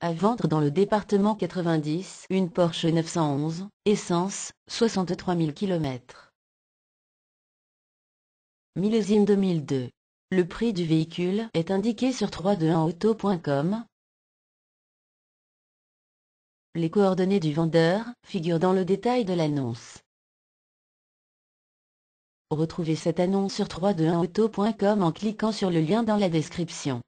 À vendre dans le département 90 une Porsche 911, essence, 63 000 km. Millésime 2002. Le prix du véhicule est indiqué sur 321auto.com. Les coordonnées du vendeur figurent dans le détail de l'annonce. Retrouvez cette annonce sur 321auto.com en cliquant sur le lien dans la description.